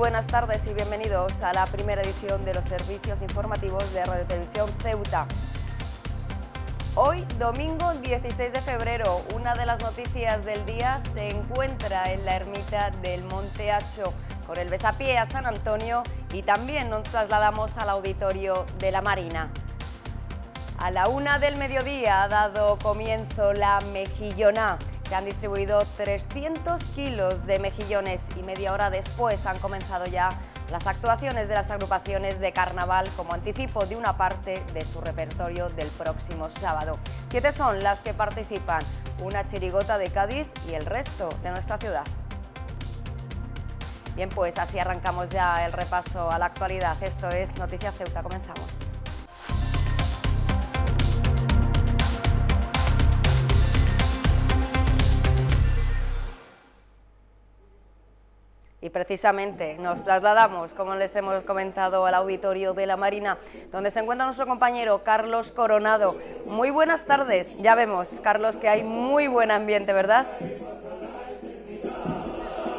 buenas tardes y bienvenidos a la primera edición de los servicios informativos de Radio Televisión Ceuta. Hoy, domingo 16 de febrero, una de las noticias del día se encuentra en la ermita del Monte Hacho, con el besapié a San Antonio y también nos trasladamos al auditorio de la Marina. A la una del mediodía ha dado comienzo la mejillona se han distribuido 300 kilos de mejillones y media hora después han comenzado ya las actuaciones de las agrupaciones de carnaval como anticipo de una parte de su repertorio del próximo sábado. Siete son las que participan, una chirigota de Cádiz y el resto de nuestra ciudad. Bien, pues así arrancamos ya el repaso a la actualidad. Esto es Noticia Ceuta. Comenzamos. precisamente nos trasladamos, como les hemos comentado, al auditorio de la Marina, donde se encuentra nuestro compañero Carlos Coronado. Muy buenas tardes. Ya vemos, Carlos, que hay muy buen ambiente, ¿verdad?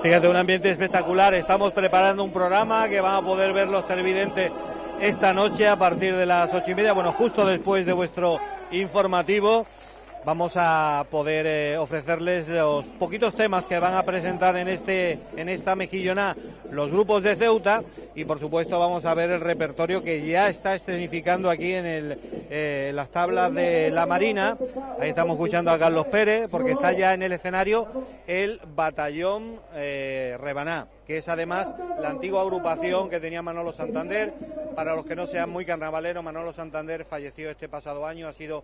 Fíjate, un ambiente espectacular. Estamos preparando un programa que van a poder ver los televidentes esta noche a partir de las ocho y media, bueno, justo después de vuestro informativo vamos a poder eh, ofrecerles los poquitos temas que van a presentar en este en esta mejillona los grupos de Ceuta y por supuesto vamos a ver el repertorio que ya está escenificando aquí en eh, las tablas de la Marina. Ahí estamos escuchando a Carlos Pérez porque está ya en el escenario el batallón eh, Rebaná, que es además la antigua agrupación que tenía Manolo Santander. Para los que no sean muy carnavaleros, Manolo Santander falleció este pasado año, ha sido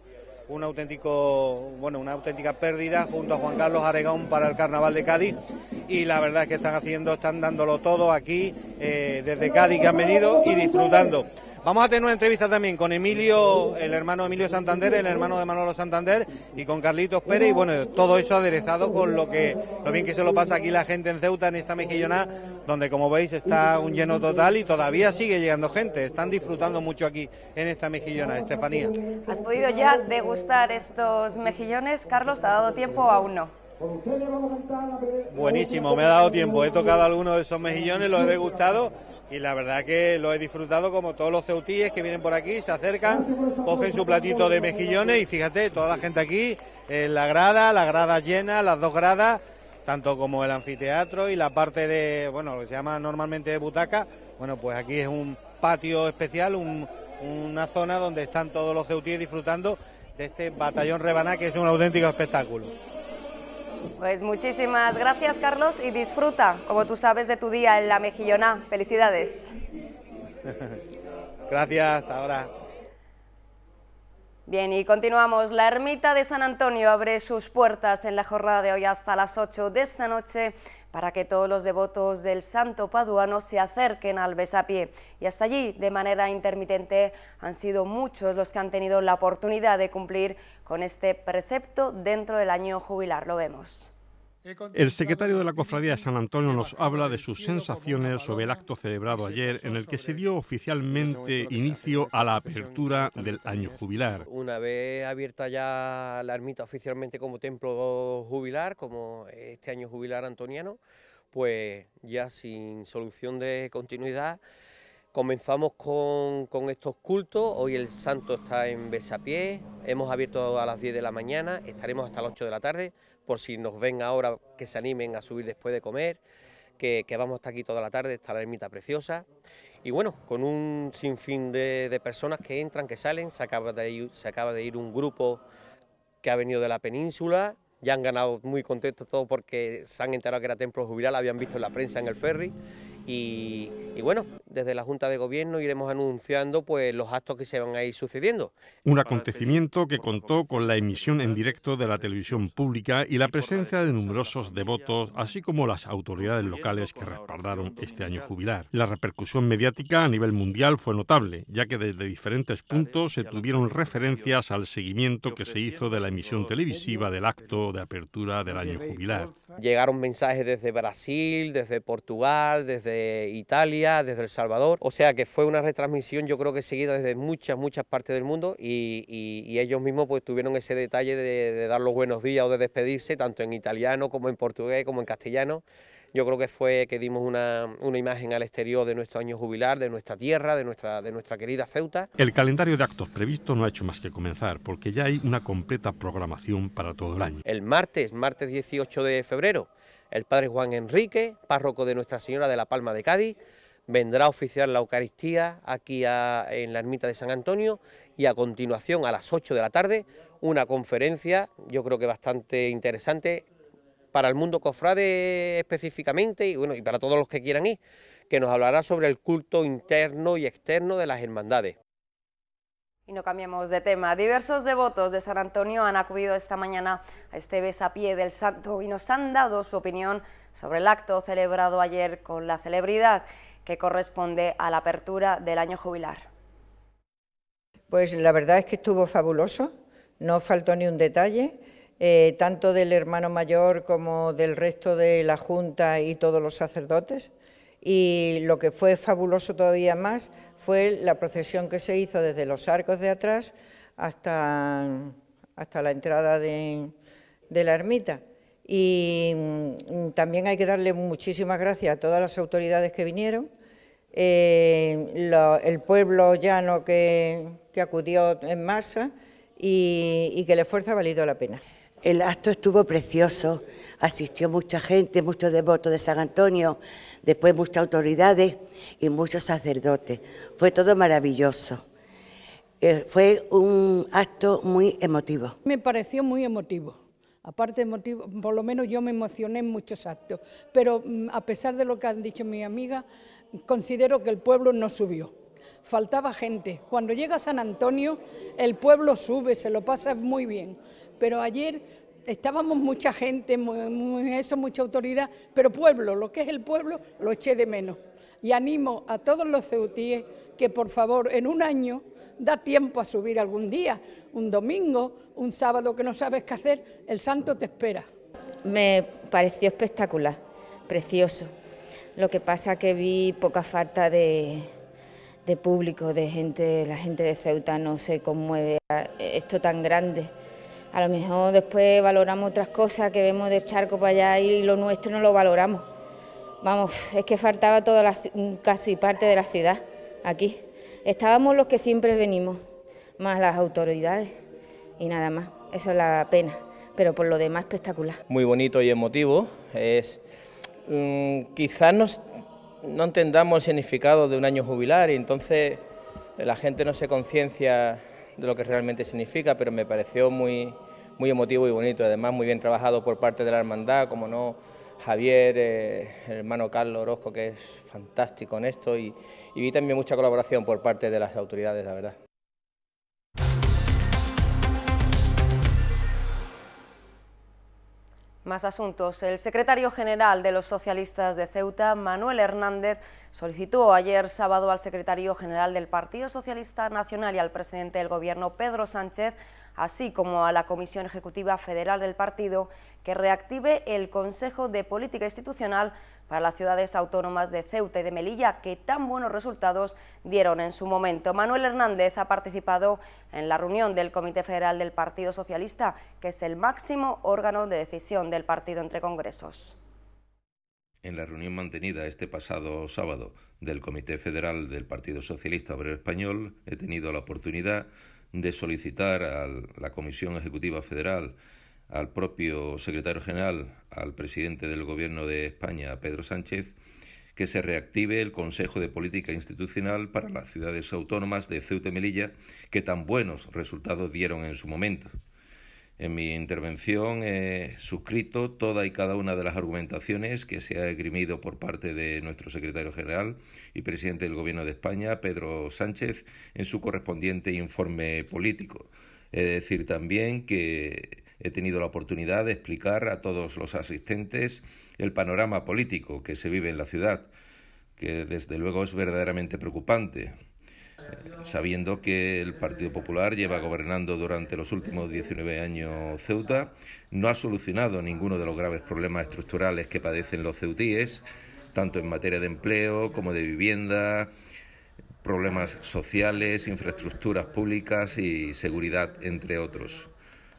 auténtico, bueno, una auténtica pérdida junto a Juan Carlos Aregón para el Carnaval de Cádiz y la verdad es que están haciendo, están dándolo todo aquí eh, desde Cádiz que han venido y disfrutando. Vamos a tener una entrevista también con Emilio, el hermano Emilio Santander, el hermano de Manolo Santander y con Carlitos Pérez y bueno, todo eso aderezado con lo que lo bien que se lo pasa aquí la gente en Ceuta en esta mejillona donde como veis está un lleno total y todavía sigue llegando gente, están disfrutando mucho aquí en esta mejillona, Estefanía. ¿Has podido ya degustar estos mejillones. Carlos, ¿te ha dado tiempo a uno Buenísimo, me ha dado tiempo. He tocado algunos de esos mejillones, los he degustado y la verdad que lo he disfrutado como todos los ceutíes que vienen por aquí, se acercan, cogen su platito de mejillones y fíjate, toda la gente aquí, en la grada, la grada llena, las dos gradas, tanto como el anfiteatro y la parte de, bueno, lo que se llama normalmente de butaca, bueno, pues aquí es un patio especial, una zona donde están todos los ceutíes disfrutando de este batallón rebaná que es un auténtico espectáculo. Pues muchísimas gracias Carlos y disfruta, como tú sabes, de tu día en la Mejilloná, Felicidades. gracias, hasta ahora. Bien, y continuamos. La ermita de San Antonio abre sus puertas en la jornada de hoy hasta las 8 de esta noche para que todos los devotos del santo paduano se acerquen al Besapié. Y hasta allí, de manera intermitente, han sido muchos los que han tenido la oportunidad de cumplir con este precepto dentro del año jubilar. Lo vemos. El secretario de la Cofradía de San Antonio nos habla de sus sensaciones sobre el acto celebrado ayer en el que se dio oficialmente inicio a la apertura del año jubilar. Una vez abierta ya la ermita oficialmente como templo jubilar, como este año jubilar antoniano, pues ya sin solución de continuidad comenzamos con, estos cultos. Hoy el santo está en Besapié, hemos abierto a las 10 de la mañana, estaremos hasta las 8 de la tarde por si nos ven ahora que se animen a subir después de comer, que, vamos hasta aquí toda la tarde, está la ermita preciosa. Y bueno, con un sinfín de, personas que entran, que salen, se acaba, de ir, un grupo que ha venido de la península, ya han ganado muy contentos todos porque se han enterado que era templo jubilar, habían visto en la prensa en el ferry y, bueno, desde la Junta de Gobierno iremos anunciando pues los actos que se van a ir sucediendo. Un acontecimiento que contó con la emisión en directo de la televisión pública y la presencia de numerosos devotos, así como las autoridades locales que respaldaron este año jubilar. La repercusión mediática a nivel mundial fue notable, ya que desde diferentes puntos se tuvieron referencias al seguimiento que se hizo de la emisión televisiva del acto de apertura del año jubilar. Llegaron mensajes desde Brasil, desde Portugal, desde Italia, desde El Salvador. O sea que fue una retransmisión yo creo que seguida desde muchas, muchas partes del mundo y, ellos mismos pues tuvieron ese detalle de, dar los buenos días o de despedirse, tanto en italiano como en portugués, como en castellano yo creo que fue que dimos una, una, imagen al exterior de nuestro año jubilar, de nuestra tierra, de nuestra, de nuestra querida Ceuta. El calendario de actos previsto no ha hecho más que comenzar, porque ya hay una completa programación para todo el año. El martes, martes 18 de febrero, el Padre Juan Enrique, párroco de Nuestra Señora de la Palma de Cádiz, vendrá a oficiar la Eucaristía aquí en la ermita de San Antonio y a continuación a las 8 de la tarde una conferencia, yo creo que bastante interesante para el mundo cofrade específicamente y bueno y para todos los que quieran ir, que nos hablará sobre el culto interno y externo de las hermandades. Y no cambiamos de tema. Diversos devotos de San Antonio han acudido esta mañana a este besapié del santo y nos han dado su opinión sobre el acto celebrado ayer con la celebridad que corresponde a la apertura del año jubilar. Pues la verdad es que estuvo fabuloso, no faltó ni un detalle, eh, tanto del hermano mayor como del resto de la Junta y todos los sacerdotes. Y lo que fue fabuloso todavía más fue la procesión que se hizo desde los arcos de atrás hasta, hasta la entrada de, la ermita. Y mm, también hay que darle muchísimas gracias a todas las autoridades que vinieron, eh, el pueblo llano que, acudió en masa y, y que el esfuerzo ha valido la pena. El acto estuvo precioso, asistió mucha gente, muchos devotos de San Antonio, después muchas autoridades y muchos sacerdotes. Fue todo maravilloso. Eh, fue un acto muy emotivo. Me pareció muy emotivo. Aparte de emotivo, por lo menos yo me emocioné en muchos actos, pero mm, a pesar de lo que han dicho mis amigas, considero que el pueblo no subió. Faltaba gente. Cuando llega San Antonio, el pueblo sube, se lo pasa muy bien pero ayer estábamos mucha gente, eso, mucha autoridad, pero pueblo, lo que es el pueblo, lo eché de menos. Y animo a todos los ceutíes que por favor en un año da tiempo a subir algún día, un domingo, un sábado que no sabes qué hacer, el santo te espera. Me pareció espectacular, precioso. Lo que pasa que vi poca falta de, de público, de gente, la gente de Ceuta no se conmueve a esto tan grande. A lo mejor después valoramos otras cosas que vemos del charco para allá y lo nuestro no lo valoramos. Vamos, es que faltaba toda la, mm, casi parte de la ciudad aquí. Estábamos los que siempre venimos, más las autoridades y nada más. Eso es la pena, pero por lo demás espectacular. Muy bonito y emotivo. Es, mm, quizás no entendamos el significado de un año jubilar y entonces la gente no se conciencia de lo que realmente significa, pero me pareció muy, muy emotivo y bonito, además muy bien trabajado por parte de la hermandad, como no Javier, eh, el hermano Carlos Orozco, que es fantástico en esto, y, y vi también mucha colaboración por parte de las autoridades, la verdad. Más asuntos. El secretario general de los socialistas de Ceuta, Manuel Hernández, solicitó ayer sábado al secretario general del Partido Socialista Nacional y al presidente del Gobierno, Pedro Sánchez, así como a la Comisión Ejecutiva Federal del Partido, que reactive el Consejo de Política Institucional para las ciudades autónomas de Ceuta y de Melilla, que tan buenos resultados dieron en su momento. Manuel Hernández ha participado en la reunión del Comité Federal del Partido Socialista, que es el máximo órgano de decisión del partido entre congresos. En la reunión mantenida este pasado sábado del Comité Federal del Partido Socialista Obrero Español, he tenido la oportunidad de solicitar a la Comisión Ejecutiva Federal al propio secretario general, al presidente del Gobierno de España, Pedro Sánchez, que se reactive el Consejo de Política Institucional para las ciudades autónomas de Ceuta y Melilla, que tan buenos resultados dieron en su momento. En mi intervención he suscrito toda y cada una de las argumentaciones que se ha esgrimido por parte de nuestro secretario general y presidente del Gobierno de España, Pedro Sánchez, en su correspondiente informe político. He decir también que he tenido la oportunidad de explicar a todos los asistentes el panorama político que se vive en la ciudad, que desde luego es verdaderamente preocupante sabiendo que el Partido Popular lleva gobernando durante los últimos 19 años Ceuta, no ha solucionado ninguno de los graves problemas estructurales que padecen los ceutíes, tanto en materia de empleo como de vivienda, problemas sociales, infraestructuras públicas y seguridad, entre otros.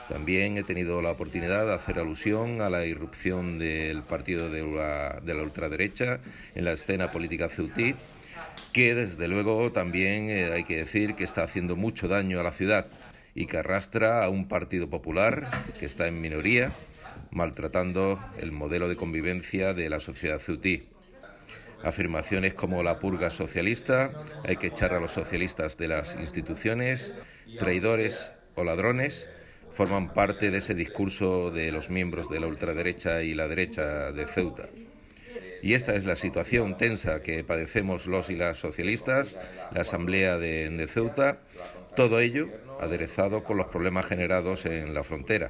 También he tenido la oportunidad de hacer alusión a la irrupción del partido de la, ultraderecha en la escena política ceutí, que desde luego también eh, hay que decir que está haciendo mucho daño a la ciudad y que arrastra a un partido popular que está en minoría, maltratando el modelo de convivencia de la sociedad ceutí. Afirmaciones como la purga socialista, hay que echar a los socialistas de las instituciones, traidores o ladrones, forman parte de ese discurso de los miembros de la ultraderecha y la derecha de Ceuta. Y esta es la situación tensa que padecemos los y las socialistas, la Asamblea de, Ceuta, todo ello aderezado con los problemas generados en la frontera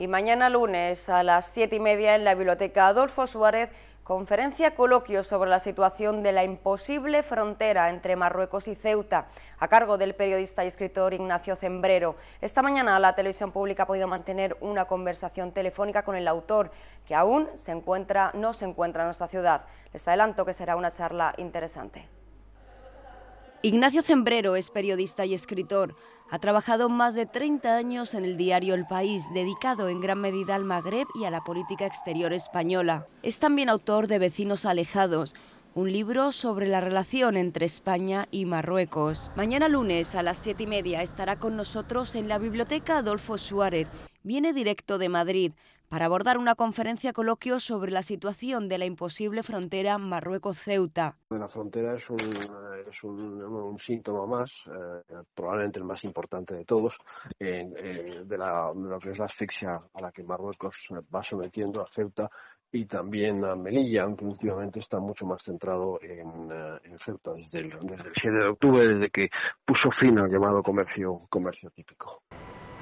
y mañana lunes a las siete y media en la Biblioteca Adolfo Suárez conferencia coloquio sobre la situación de la imposible frontera entre Marruecos y Ceuta, a cargo del periodista y escritor Ignacio Zembrero. Esta mañana la televisión pública ha podido mantener una conversación telefónica con el autor, que aún se encuentra, no se encuentra en nuestra ciudad. Les adelanto que será una charla interesante. Ignacio Zembrero es periodista y escritor. Ha trabajado más de 30 años en el diario El País, dedicado en gran medida al Magreb y a la política exterior española. Es también autor de Vecinos Alejados, un libro sobre la relación entre España y Marruecos. Mañana lunes a las 7 y media estará con nosotros en la Biblioteca Adolfo Suárez. Viene directo de Madrid para abordar una conferencia coloquio sobre la situación de la imposible frontera Marruecos-Ceuta. La frontera es un, síntoma más, eh, probablemente el más importante de todos, de, la, lo que es la asfixia a la que Marruecos va sometiendo a Ceuta y también a Melilla, aunque últimamente está mucho más centrado en, eh, Ceuta desde el, el 7 de octubre, desde que puso fin al llamado comercio, comercio típico.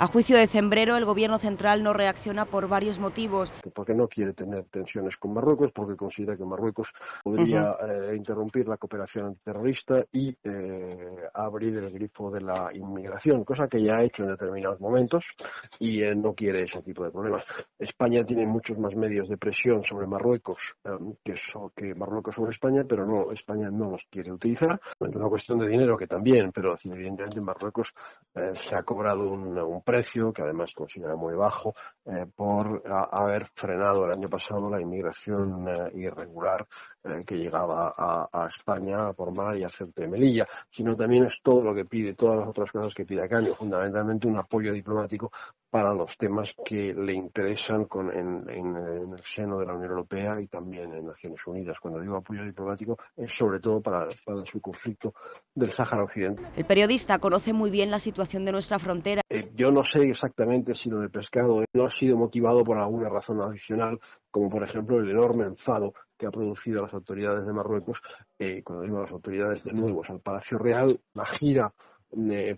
A juicio de Cembrero, el Gobierno central no reacciona por varios motivos. Porque no quiere tener tensiones con Marruecos, porque considera que Marruecos podría eh, interrumpir la cooperación antiterrorista y eh, abrir el grifo de la inmigración, cosa que ya ha hecho en determinados momentos y eh, no quiere ese tipo de problemas. España tiene muchos más medios de presión sobre Marruecos em, que, que Marruecos sobre España, pero no, España no los quiere utilizar. Es una cuestión de dinero que también, pero evidentemente Marruecos se ha cobrado un, un precio, que además considera muy bajo, eh, por haber frenado el año pasado la inmigración eh, irregular eh, que llegaba a, España por mar y a Melilla, sino también es todo lo que pide, todas las otras cosas que pide Acá, fundamentalmente un apoyo diplomático para los temas que le interesan en, el seno de la Unión Europea y también en Naciones Unidas. Cuando digo apoyo diplomático, es sobre todo para, su conflicto del Sáhara Occidental. El periodista conoce muy bien la situación de nuestra frontera. Eh, yo no sé exactamente si lo de pescado eh, no ha sido motivado por alguna razón adicional, como por ejemplo el enorme enfado que ha producido a las autoridades de Marruecos, eh, cuando digo las autoridades de Nuevos, al Palacio Real, la gira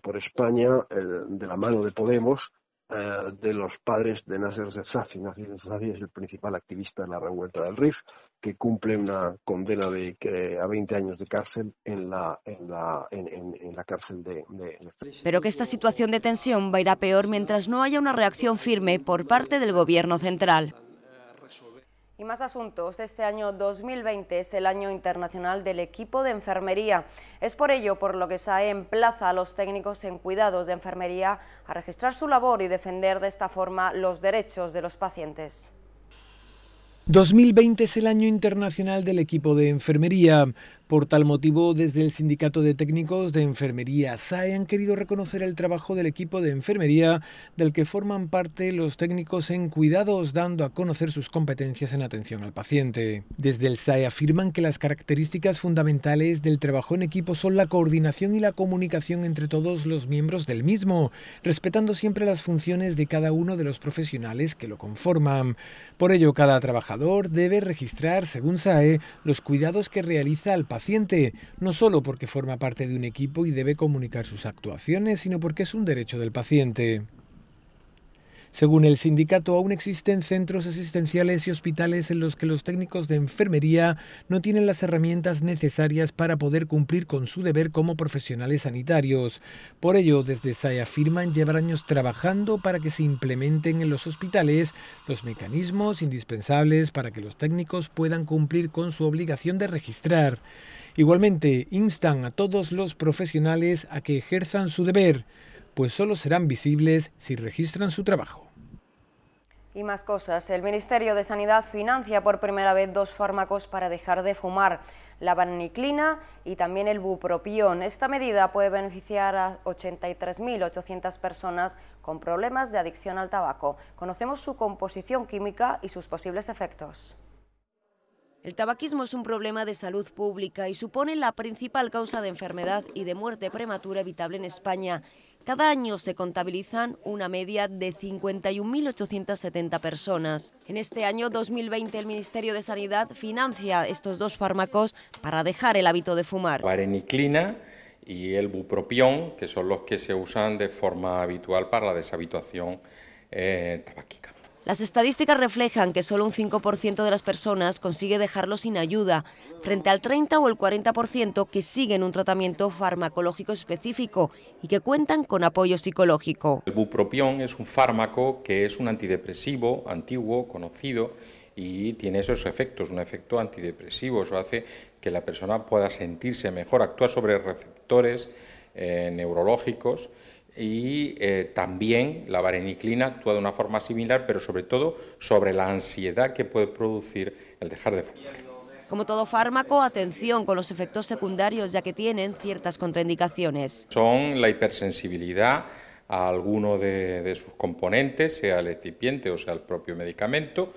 por España de la mano de Podemos, eh, de los padres de Nasser Zezzafi. Nasser Zezzafi es el principal activista de la revuelta del RIF, que cumple una condena de a 20 años de cárcel en la, en la, en, la cárcel de, de, Pero que esta situación de tensión va a ir a peor mientras no haya una reacción firme por parte del gobierno central. Y más asuntos. Este año 2020 es el año internacional del equipo de enfermería. Es por ello por lo que SAE emplaza a los técnicos en cuidados de enfermería a registrar su labor y defender de esta forma los derechos de los pacientes. 2020 es el año internacional del equipo de enfermería. Por tal motivo, desde el Sindicato de Técnicos de Enfermería SAE han querido reconocer el trabajo del equipo de enfermería del que forman parte los técnicos en cuidados, dando a conocer sus competencias en atención al paciente. Desde el SAE afirman que las características fundamentales del trabajo en equipo son la coordinación y la comunicación entre todos los miembros del mismo, respetando siempre las funciones de cada uno de los profesionales que lo conforman. Por ello, cada trabajador debe registrar, según SAE, los cuidados que realiza al paciente paciente, no solo porque forma parte de un equipo y debe comunicar sus actuaciones, sino porque es un derecho del paciente. Según el sindicato, aún existen centros asistenciales y hospitales en los que los técnicos de enfermería no tienen las herramientas necesarias para poder cumplir con su deber como profesionales sanitarios. Por ello, desde SAE afirman llevar años trabajando para que se implementen en los hospitales los mecanismos indispensables para que los técnicos puedan cumplir con su obligación de registrar. Igualmente, instan a todos los profesionales a que ejerzan su deber pues solo serán visibles si registran su trabajo. Y más cosas. El Ministerio de Sanidad financia por primera vez dos fármacos para dejar de fumar, la vaniclina y también el bupropión. Esta medida puede beneficiar a 83.800 personas con problemas de adicción al tabaco. Conocemos su composición química y sus posibles efectos. El tabaquismo es un problema de salud pública y supone la principal causa de enfermedad y de muerte prematura evitable en España. Cada año se contabilizan una media de 51.870 personas. En este año 2020 el Ministerio de Sanidad financia estos dos fármacos para dejar el hábito de fumar. Vareniclina y el bupropión, que son los que se usan de forma habitual para la deshabituación eh, tabáquica. Las estadísticas reflejan que solo un 5% de las personas consigue dejarlo sin ayuda, frente al 30 o el 40% que siguen un tratamiento farmacológico específico y que cuentan con apoyo psicológico. El bupropión es un fármaco que es un antidepresivo antiguo, conocido, y tiene esos efectos, un efecto antidepresivo, eso hace que la persona pueda sentirse mejor, actúa sobre receptores eh, neurológicos y eh, también la vareniclina actúa de una forma similar, pero sobre todo sobre la ansiedad que puede producir el dejar de fumar. Como todo fármaco, atención con los efectos secundarios, ya que tienen ciertas contraindicaciones. Son la hipersensibilidad a alguno de, sus componentes, sea el excipiente o sea el propio medicamento,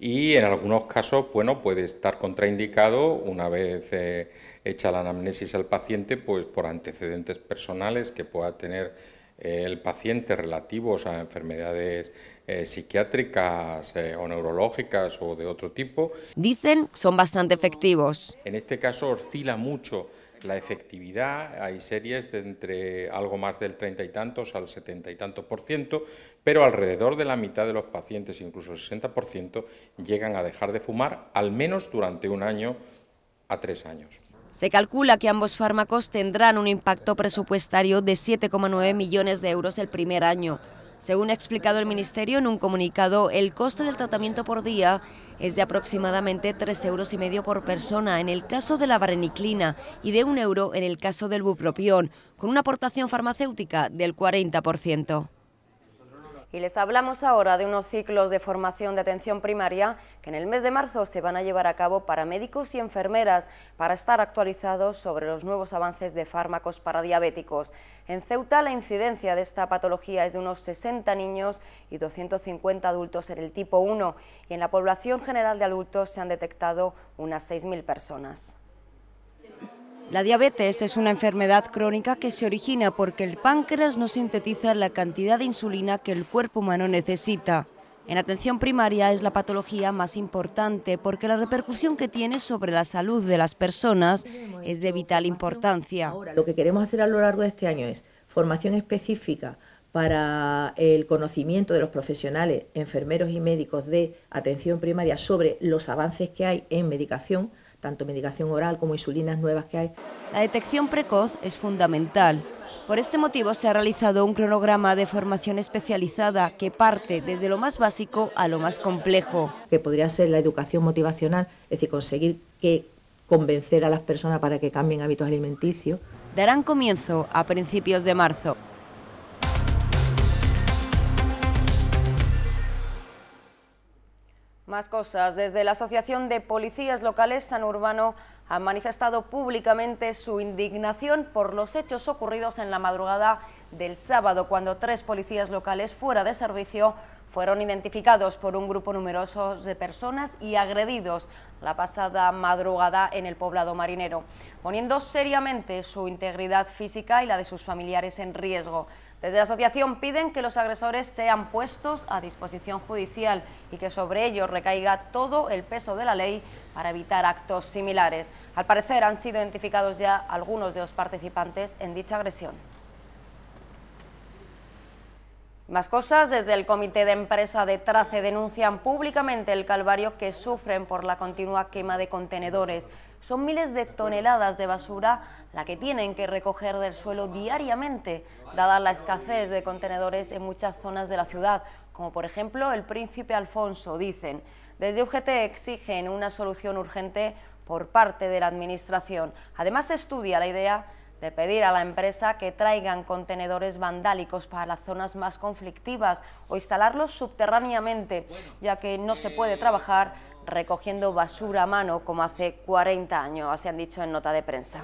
y en algunos casos bueno, puede estar contraindicado una vez eh, hecha la anamnesis al paciente pues, por antecedentes personales que pueda tener el paciente relativos a enfermedades eh, psiquiátricas eh, o neurológicas o de otro tipo. Dicen son bastante efectivos. En este caso oscila mucho la efectividad, hay series de entre algo más del treinta y tantos al setenta y tantos por ciento, pero alrededor de la mitad de los pacientes, incluso el 60 por ciento, llegan a dejar de fumar al menos durante un año a tres años. Se calcula que ambos fármacos tendrán un impacto presupuestario de 7,9 millones de euros el primer año. Según ha explicado el Ministerio en un comunicado, el coste del tratamiento por día es de aproximadamente 3,5 euros y medio por persona en el caso de la vareniclina y de 1 euro en el caso del bupropión, con una aportación farmacéutica del 40%. Y les hablamos ahora de unos ciclos de formación de atención primaria que en el mes de marzo se van a llevar a cabo para médicos y enfermeras para estar actualizados sobre los nuevos avances de fármacos para diabéticos. En Ceuta la incidencia de esta patología es de unos 60 niños y 250 adultos en el tipo 1 y en la población general de adultos se han detectado unas 6.000 personas. La diabetes es una enfermedad crónica que se origina porque el páncreas no sintetiza la cantidad de insulina que el cuerpo humano necesita. En atención primaria es la patología más importante porque la repercusión que tiene sobre la salud de las personas es de vital importancia. Ahora, lo que queremos hacer a lo largo de este año es formación específica para el conocimiento de los profesionales, enfermeros y médicos de atención primaria sobre los avances que hay en medicación tanto medicación oral como insulinas nuevas que hay. La detección precoz es fundamental. Por este motivo se ha realizado un cronograma de formación especializada que parte desde lo más básico a lo más complejo. Que podría ser la educación motivacional, es decir, conseguir que convencer a las personas para que cambien hábitos alimenticios. Darán comienzo a principios de marzo. Más cosas. Desde la Asociación de Policías Locales San Urbano ha manifestado públicamente su indignación por los hechos ocurridos en la madrugada del sábado, cuando tres policías locales fuera de servicio fueron identificados por un grupo numeroso de personas y agredidos la pasada madrugada en el poblado marinero, poniendo seriamente su integridad física y la de sus familiares en riesgo. Desde la asociación piden que los agresores sean puestos a disposición judicial y que sobre ellos recaiga todo el peso de la ley para evitar actos similares. Al parecer han sido identificados ya algunos de los participantes en dicha agresión. Más cosas, desde el Comité de Empresa de Trace denuncian públicamente el calvario que sufren por la continua quema de contenedores. Son miles de toneladas de basura la que tienen que recoger del suelo diariamente, dada la escasez de contenedores en muchas zonas de la ciudad, como por ejemplo el Príncipe Alfonso, dicen. Desde UGT exigen una solución urgente por parte de la Administración. Además, estudia la idea de pedir a la empresa que traigan contenedores vandálicos para las zonas más conflictivas o instalarlos subterráneamente, ya que no se puede eh, trabajar recogiendo basura a mano como hace 40 años, así han dicho en nota de prensa.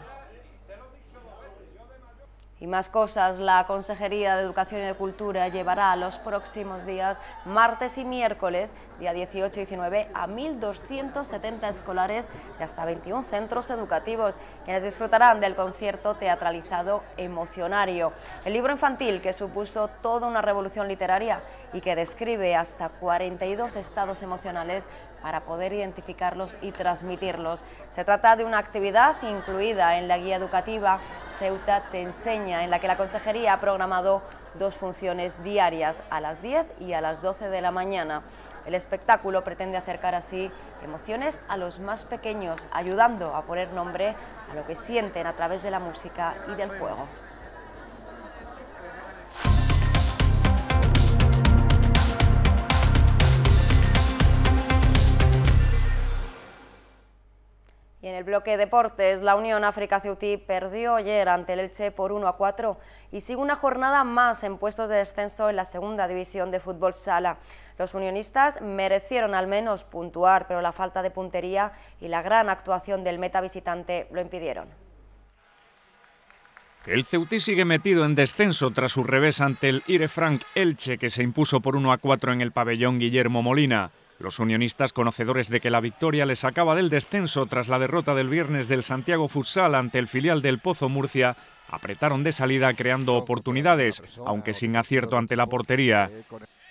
Y más cosas, la Consejería de Educación y de Cultura llevará a los próximos días, martes y miércoles, día 18 y 19, a 1.270 escolares de hasta 21 centros educativos, quienes disfrutarán del concierto teatralizado Emocionario, el libro infantil que supuso toda una revolución literaria y que describe hasta 42 estados emocionales para poder identificarlos y transmitirlos. Se trata de una actividad incluida en la guía educativa Ceuta te enseña, en la que la Consejería ha programado dos funciones diarias a las 10 y a las 12 de la mañana. El espectáculo pretende acercar así emociones a los más pequeños, ayudando a poner nombre a lo que sienten a través de la música y del juego. Y en el bloque deportes, la Unión África Ceutí perdió ayer ante el Elche por 1 a 4 y sigue una jornada más en puestos de descenso en la segunda división de fútbol sala. Los unionistas merecieron al menos puntuar, pero la falta de puntería y la gran actuación del meta visitante lo impidieron. El Ceutí sigue metido en descenso tras su revés ante el Frank Elche, que se impuso por 1 a 4 en el pabellón Guillermo Molina. Los unionistas, conocedores de que la victoria les sacaba del descenso tras la derrota del viernes del Santiago Futsal ante el filial del Pozo Murcia, apretaron de salida creando oportunidades, aunque sin acierto ante la portería.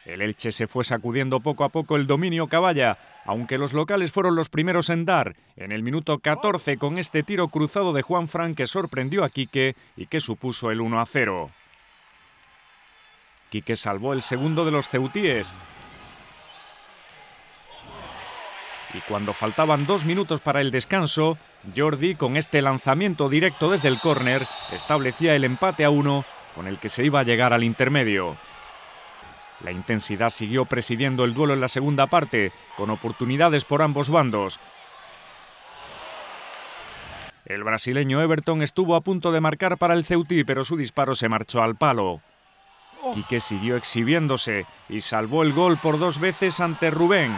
El Elche se fue sacudiendo poco a poco el dominio caballa, aunque los locales fueron los primeros en dar, en el minuto 14 con este tiro cruzado de Juan Fran que sorprendió a Quique y que supuso el 1 a 0. Quique salvó el segundo de los ceutíes, Y cuando faltaban dos minutos para el descanso, Jordi, con este lanzamiento directo desde el córner, establecía el empate a uno con el que se iba a llegar al intermedio. La intensidad siguió presidiendo el duelo en la segunda parte, con oportunidades por ambos bandos. El brasileño Everton estuvo a punto de marcar para el Ceutí, pero su disparo se marchó al palo. Quique siguió exhibiéndose y salvó el gol por dos veces ante Rubén.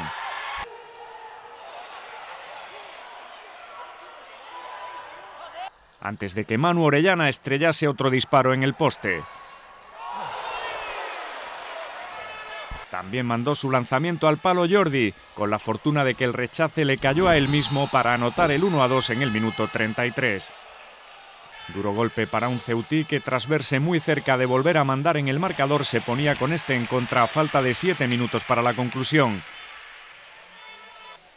antes de que Manu Orellana estrellase otro disparo en el poste. También mandó su lanzamiento al palo Jordi, con la fortuna de que el rechace le cayó a él mismo para anotar el 1 a 2 en el minuto 33. Duro golpe para un Ceutí que tras verse muy cerca de volver a mandar en el marcador se ponía con este en contra a falta de 7 minutos para la conclusión.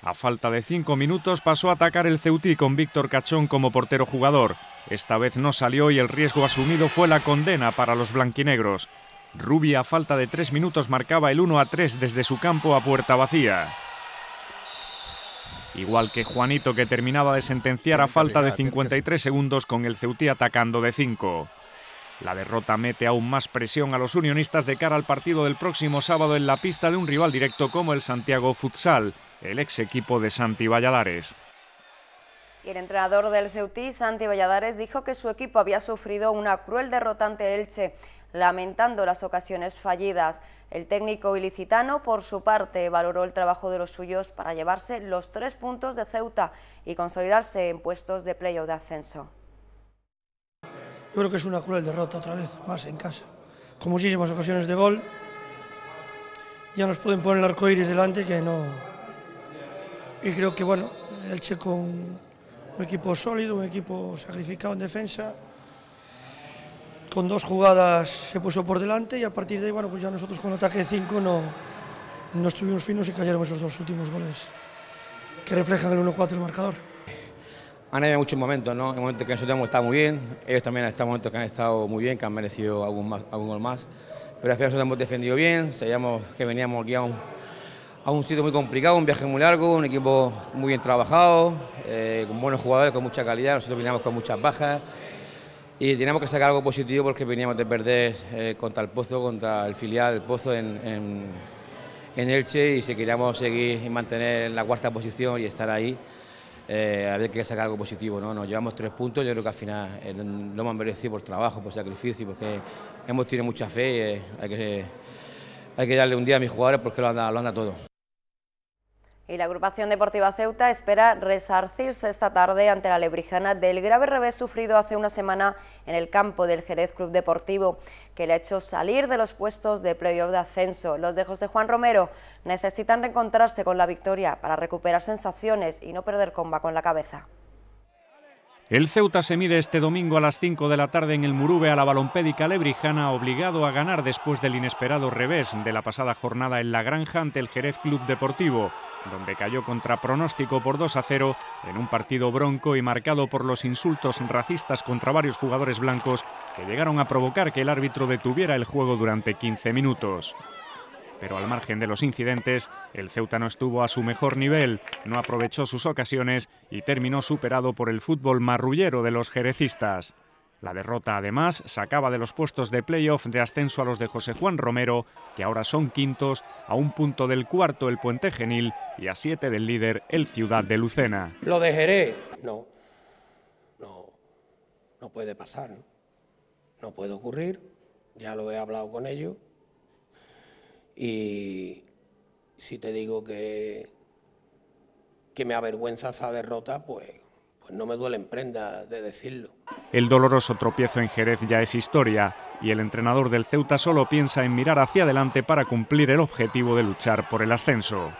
A falta de cinco minutos pasó a atacar el Ceutí con Víctor Cachón como portero jugador. Esta vez no salió y el riesgo asumido fue la condena para los blanquinegros. Rubia a falta de tres minutos marcaba el 1 a 3 desde su campo a puerta vacía. Igual que Juanito que terminaba de sentenciar a falta de 53 segundos con el Ceutí atacando de 5. La derrota mete aún más presión a los unionistas de cara al partido del próximo sábado en la pista de un rival directo como el Santiago Futsal el ex equipo de Santi Valladares. Y el entrenador del Ceutí, Santi Valladares, dijo que su equipo había sufrido una cruel derrota ante Elche, lamentando las ocasiones fallidas. El técnico ilicitano, por su parte, valoró el trabajo de los suyos para llevarse los tres puntos de Ceuta y consolidarse en puestos de playoff de ascenso. Yo creo que es una cruel derrota otra vez, más en casa. Con muchísimas ocasiones de gol, ya nos pueden poner el arco iris delante que no, y creo que bueno, Elche con un equipo sólido, un equipo sacrificado en defensa, con dos jugadas se puso por delante y a partir de ahí, bueno, pues ya nosotros con ataque de 5 no, no estuvimos finos y cayeron esos dos últimos goles que reflejan el 1-4 el marcador. Han habido muchos momentos, ¿no? En momentos que nosotros hemos estado muy bien, ellos también han estado momento momentos que han estado muy bien, que han merecido algún, más, algún gol más, pero al final nosotros hemos defendido bien, sabíamos que veníamos guiados a un sitio muy complicado, un viaje muy largo, un equipo muy bien trabajado, eh, con buenos jugadores, con mucha calidad. Nosotros veníamos con muchas bajas y teníamos que sacar algo positivo porque veníamos de perder eh, contra el Pozo, contra el filial del Pozo en, Elche y si queríamos seguir y mantener la cuarta posición y estar ahí, eh, había que sacar algo positivo. ¿no? Nos llevamos tres puntos, yo creo que al final eh, lo hemos merecido por trabajo, por sacrificio, porque hemos tenido mucha fe y hay que hay que darle un día a mis jugadores porque lo anda lo anda todo y la agrupación deportiva Ceuta espera resarcirse esta tarde ante la lebrijana del grave revés sufrido hace una semana en el campo del Jerez Club Deportivo, que le ha hecho salir de los puestos de playoff de ascenso. Los de José Juan Romero necesitan reencontrarse con la victoria para recuperar sensaciones y no perder comba con la cabeza. El Ceuta se mide este domingo a las 5 de la tarde en el Murube a la balompédica lebrijana, obligado a ganar después del inesperado revés de la pasada jornada en La Granja ante el Jerez Club Deportivo, donde cayó contra pronóstico por 2 a 0 en un partido bronco y marcado por los insultos racistas contra varios jugadores blancos que llegaron a provocar que el árbitro detuviera el juego durante 15 minutos pero al margen de los incidentes, el Ceuta no estuvo a su mejor nivel, no aprovechó sus ocasiones y terminó superado por el fútbol marrullero de los jerecistas. La derrota, además, sacaba de los puestos de playoff de ascenso a los de José Juan Romero, que ahora son quintos, a un punto del cuarto el Puente Genil y a siete del líder el Ciudad de Lucena. Lo dejaré. No, no, no puede pasar, ¿no? no puede ocurrir, ya lo he hablado con ellos y si te digo que, que me avergüenza esa derrota, pues, pues no me duele prenda de decirlo. El doloroso tropiezo en Jerez ya es historia y el entrenador del Ceuta solo piensa en mirar hacia adelante para cumplir el objetivo de luchar por el ascenso.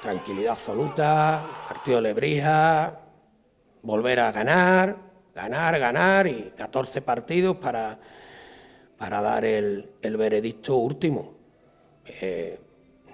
Tranquilidad absoluta, partido Lebrija, volver a ganar, ganar, ganar y 14 partidos para, para dar el veredicto último. Eh,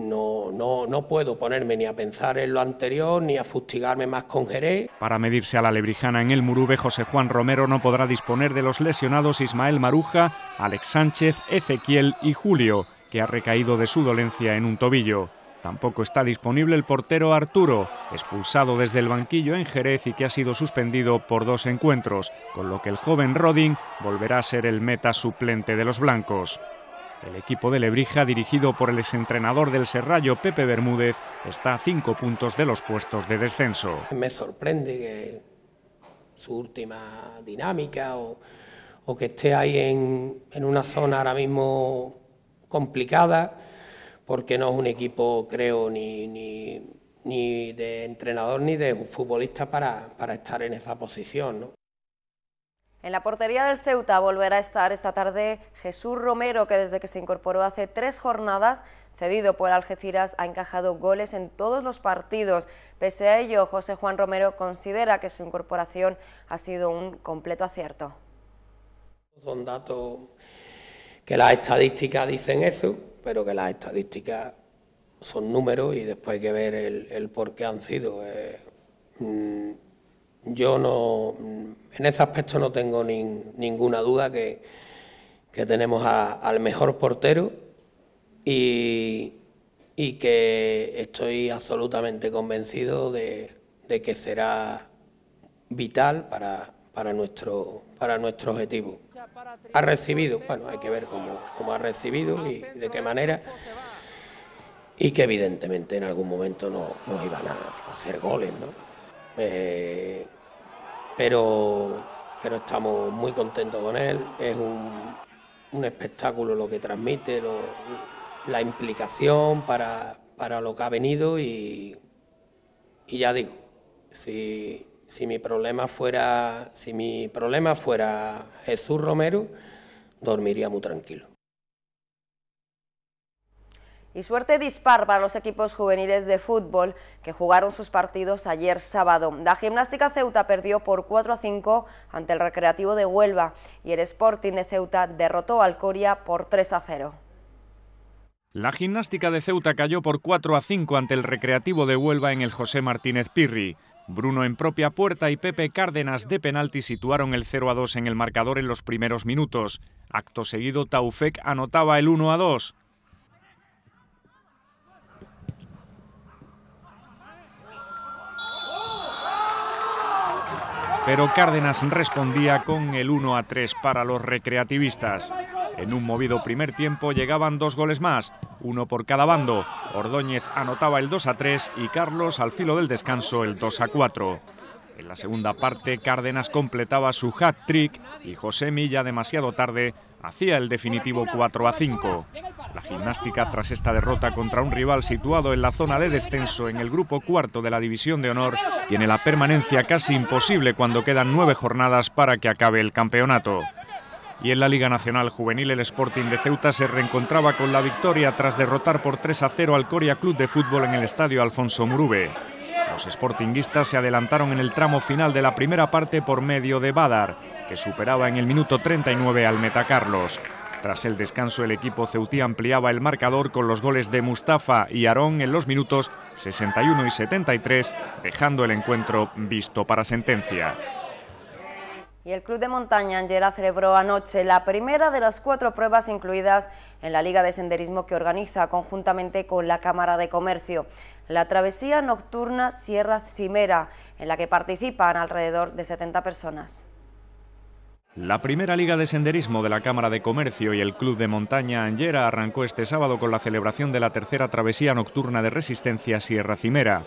no, no, no, puedo ponerme ni a pensar en lo anterior ni a fustigarme más con Jerez. Para medirse a la lebrijana en el Murube, José Juan Romero no podrá disponer de los lesionados Ismael Maruja, Alex Sánchez, Ezequiel y Julio, que ha recaído de su dolencia en un tobillo. Tampoco está disponible el portero Arturo, expulsado desde el banquillo en Jerez y que ha sido suspendido por dos encuentros, con lo que el joven Rodin volverá a ser el meta suplente de los blancos. El equipo de Lebrija, dirigido por el exentrenador del Serrallo, Pepe Bermúdez, está a cinco puntos de los puestos de descenso. Me sorprende que su última dinámica o, que esté ahí en, una zona ahora mismo complicada, porque no es un equipo, creo, ni, de entrenador ni de futbolista para, para estar en esa posición. ¿no? En la portería del Ceuta volverá a estar esta tarde Jesús Romero, que desde que se incorporó hace tres jornadas, cedido por Algeciras, ha encajado goles en todos los partidos. Pese a ello, José Juan Romero considera que su incorporación ha sido un completo acierto. Son datos que las estadísticas dicen eso, pero que las estadísticas son números y después hay que ver el, por qué han sido. Eh, mm, yo no, en ese aspecto no tengo ninguna duda que, tenemos al mejor portero y, que estoy absolutamente convencido de, que será vital para, nuestro, para nuestro objetivo. Ha recibido, bueno, hay que ver cómo, cómo ha recibido y de qué manera y que evidentemente en algún momento no, nos iban a hacer goles, ¿no? Eh, pero, pero estamos muy contentos con él. Es un, espectáculo lo que transmite, la implicación para, lo que ha venido y, y ya digo, si, mi problema fuera, si mi problema fuera Jesús Romero, dormiría muy tranquilo. Y suerte dispar para los equipos juveniles de fútbol que jugaron sus partidos ayer sábado. La gimnástica Ceuta perdió por 4 a 5 ante el Recreativo de Huelva y el Sporting de Ceuta derrotó al Coria por 3 a 0. La gimnástica de Ceuta cayó por 4 a 5 ante el Recreativo de Huelva en el José Martínez Pirri. Bruno en propia puerta y Pepe Cárdenas de penalti situaron el 0 a 2 en el marcador en los primeros minutos. Acto seguido, Taufek anotaba el 1 a 2. pero Cárdenas respondía con el 1 a 3 para los recreativistas. En un movido primer tiempo llegaban dos goles más, uno por cada bando. Ordóñez anotaba el 2 a 3 y Carlos al filo del descanso el 2 a 4. En la segunda parte, Cárdenas completaba su hat-trick y José Milla, demasiado tarde, hacía el definitivo 4 a 5. La gimnástica, tras esta derrota contra un rival situado en la zona de descenso en el grupo cuarto de la División de Honor, tiene la permanencia casi imposible cuando quedan nueve jornadas para que acabe el campeonato. Y en la Liga Nacional Juvenil el Sporting de Ceuta se reencontraba con la victoria tras derrotar por 3 a 0 al Coria Club de Fútbol en el estadio Alfonso Murube. Los sportinguistas se adelantaron en el tramo final de la primera parte por medio de Badar, que superaba en el minuto 39 al Metacarlos. Tras el descanso, el equipo ceutí ampliaba el marcador con los goles de Mustafa y Aarón en los minutos 61 y 73, dejando el encuentro visto para sentencia. Y el Club de Montaña Angera celebró anoche la primera de las cuatro pruebas incluidas en la Liga de Senderismo que organiza conjuntamente con la Cámara de Comercio, la travesía nocturna Sierra Cimera, en la que participan alrededor de 70 personas. La primera liga de senderismo de la Cámara de Comercio y el Club de Montaña Angera arrancó este sábado con la celebración de la tercera travesía nocturna de resistencia Sierra Cimera.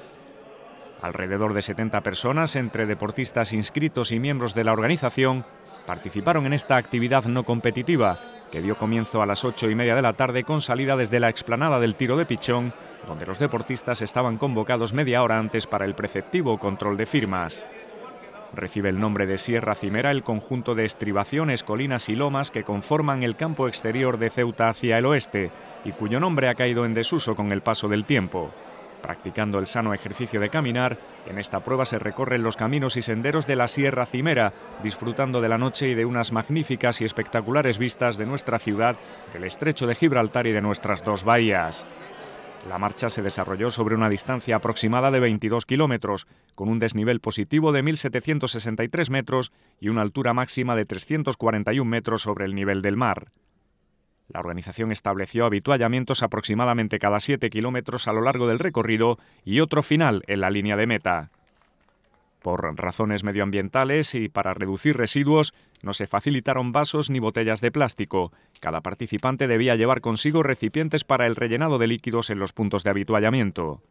Alrededor de 70 personas, entre deportistas inscritos y miembros de la organización, participaron en esta actividad no competitiva, que dio comienzo a las 8 y media de la tarde con salida desde la explanada del tiro de pichón, donde los deportistas estaban convocados media hora antes para el preceptivo control de firmas. Recibe el nombre de Sierra Cimera el conjunto de estribaciones, colinas y lomas que conforman el campo exterior de Ceuta hacia el oeste, y cuyo nombre ha caído en desuso con el paso del tiempo. Practicando el sano ejercicio de caminar, en esta prueba se recorren los caminos y senderos de la Sierra Cimera, disfrutando de la noche y de unas magníficas y espectaculares vistas de nuestra ciudad, del estrecho de Gibraltar y de nuestras dos bahías. La marcha se desarrolló sobre una distancia aproximada de 22 kilómetros, con un desnivel positivo de 1.763 metros y una altura máxima de 341 metros sobre el nivel del mar. La organización estableció habituallamientos aproximadamente cada 7 kilómetros a lo largo del recorrido y otro final en la línea de meta. Por razones medioambientales y para reducir residuos, no se facilitaron vasos ni botellas de plástico. Cada participante debía llevar consigo recipientes para el rellenado de líquidos en los puntos de habituallamiento.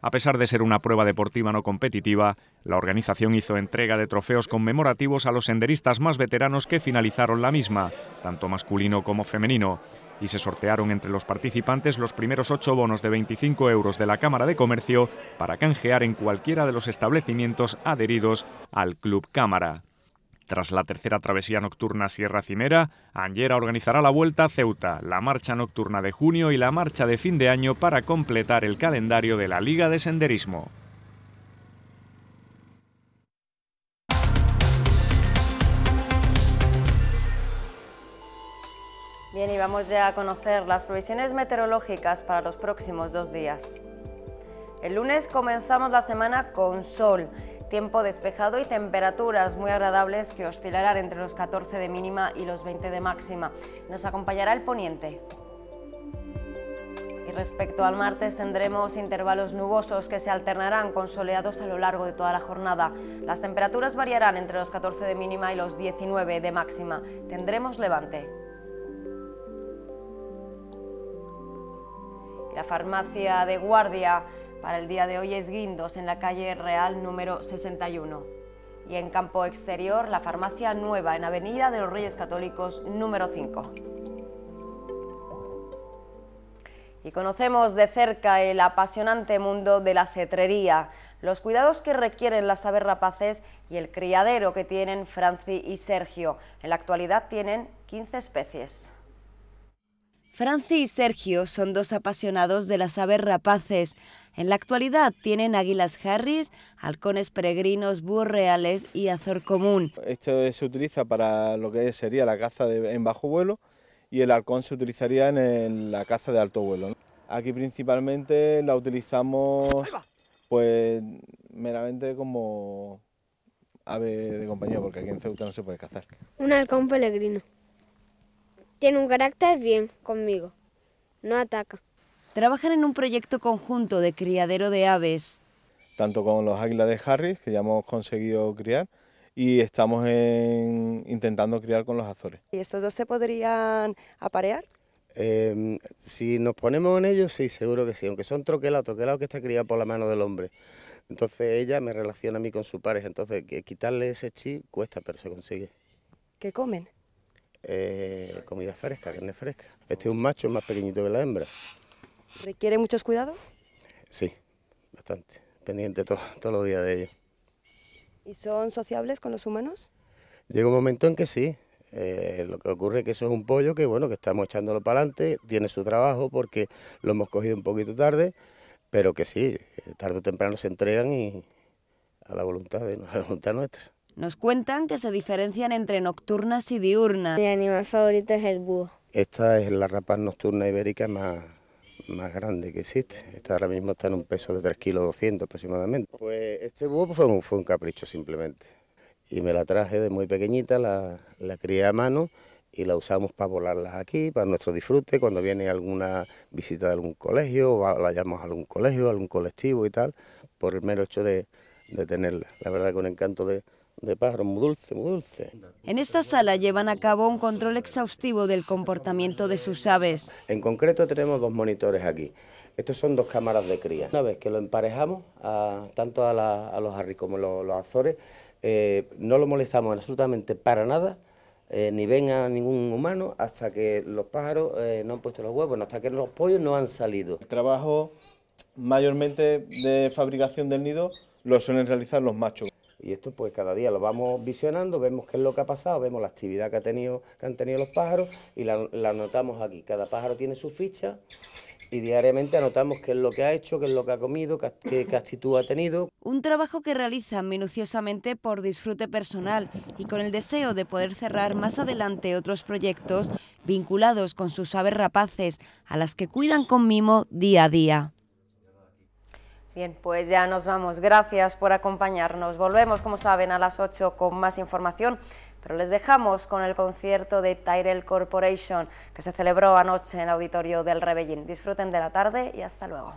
A pesar de ser una prueba deportiva no competitiva, la organización hizo entrega de trofeos conmemorativos a los senderistas más veteranos que finalizaron la misma, tanto masculino como femenino, y se sortearon entre los participantes los primeros ocho bonos de 25 euros de la Cámara de Comercio para canjear en cualquiera de los establecimientos adheridos al Club Cámara. Tras la tercera travesía nocturna Sierra Cimera, Angera organizará la Vuelta a Ceuta, la marcha nocturna de junio y la marcha de fin de año para completar el calendario de la Liga de Senderismo. Bien, y vamos ya a conocer las previsiones meteorológicas para los próximos dos días. El lunes comenzamos la semana con sol tiempo despejado y temperaturas muy agradables que oscilarán entre los 14 de mínima y los 20 de máxima. Nos acompañará el poniente. Y respecto al martes tendremos intervalos nubosos que se alternarán con soleados a lo largo de toda la jornada. Las temperaturas variarán entre los 14 de mínima y los 19 de máxima. Tendremos levante. La farmacia de guardia para el día de hoy es Guindos en la calle Real número 61 y en campo exterior la farmacia nueva en Avenida de los Reyes Católicos número 5. Y conocemos de cerca el apasionante mundo de la cetrería, los cuidados que requieren las aves rapaces y el criadero que tienen Franci y Sergio. En la actualidad tienen 15 especies. Franci y Sergio son dos apasionados de las aves rapaces. En la actualidad tienen águilas harris, halcones peregrinos, búhos reales y azor común. Esto se utiliza para lo que sería la caza en bajo vuelo y el halcón se utilizaría en, la caza de alto vuelo. Aquí principalmente la utilizamos pues meramente como ave de compañía, porque aquí en Ceuta no se puede cazar. Un halcón peregrino. Tiene un carácter bien conmigo, no ataca trabajan en un proyecto conjunto de criadero de aves. Tanto con los águilas de Harris, que ya hemos conseguido criar, y estamos intentando criar con los azores. ¿Y estos dos se podrían aparear? Em, si nos ponemos en ellos, sí, seguro que sí, aunque son troquelados, troquelados que está criados por la mano del hombre. Entonces ella me relaciona a mí con su pareja entonces quitarle ese chip cuesta, pero se consigue. ¿Qué comen? Eh, comida fresca, carne fresca. Este es un macho más pequeñito que la hembra. ¿Requiere muchos cuidados? Sí, bastante. Pendiente todo, todos los días de ellos. ¿Y son sociables con los humanos? Llega un momento en que sí. Eh, lo que ocurre es que eso es un pollo que bueno que estamos echándolo para adelante, tiene su trabajo porque lo hemos cogido un poquito tarde, pero que sí, eh, tarde o temprano se entregan y a la voluntad de a la voluntad nuestra. Nos cuentan que se diferencian entre nocturnas y diurnas. Mi animal favorito es el búho. Esta es la rapaz nocturna ibérica más, más grande que existe. ...esta ahora mismo está en un peso de 3 kilos 200 aproximadamente. Pues este búho pues, fue un, capricho simplemente. Y me la traje de muy pequeñita, la, la crié a mano y la usamos para volarlas aquí, para nuestro disfrute, cuando viene alguna visita de algún colegio, o la llamamos a algún colegio, algún colectivo y tal, por el mero hecho de, de tenerla. La verdad que un encanto de, de pájaros muy dulce, muy dulce. En esta sala llevan a cabo un control exhaustivo del comportamiento de sus aves. En concreto tenemos dos monitores aquí. Estos son dos cámaras de cría. Una vez que lo emparejamos, tanto a, los arri como a los, azores, eh, no lo molestamos absolutamente para nada, eh, ni ven a ningún humano hasta que los pájaros eh, no han puesto los huevos, hasta que los pollos no han salido. El trabajo mayormente de fabricación del nido lo suelen realizar los machos. Y esto pues cada día lo vamos visionando, vemos qué es lo que ha pasado, vemos la actividad que, ha tenido, que han tenido los pájaros y la, anotamos aquí. Cada pájaro tiene su ficha y diariamente anotamos qué es lo que ha hecho, qué es lo que ha comido, qué, qué, actitud ha tenido. Un trabajo que realizan minuciosamente por disfrute personal y con el deseo de poder cerrar más adelante otros proyectos vinculados con sus aves rapaces, a las que cuidan con mimo día a día. Bien, pues ya nos vamos. Gracias por acompañarnos. Volvemos, como saben, a las 8 con más información, pero les dejamos con el concierto de Tyrell Corporation que se celebró anoche en el auditorio del Rebellín. Disfruten de la tarde y hasta luego.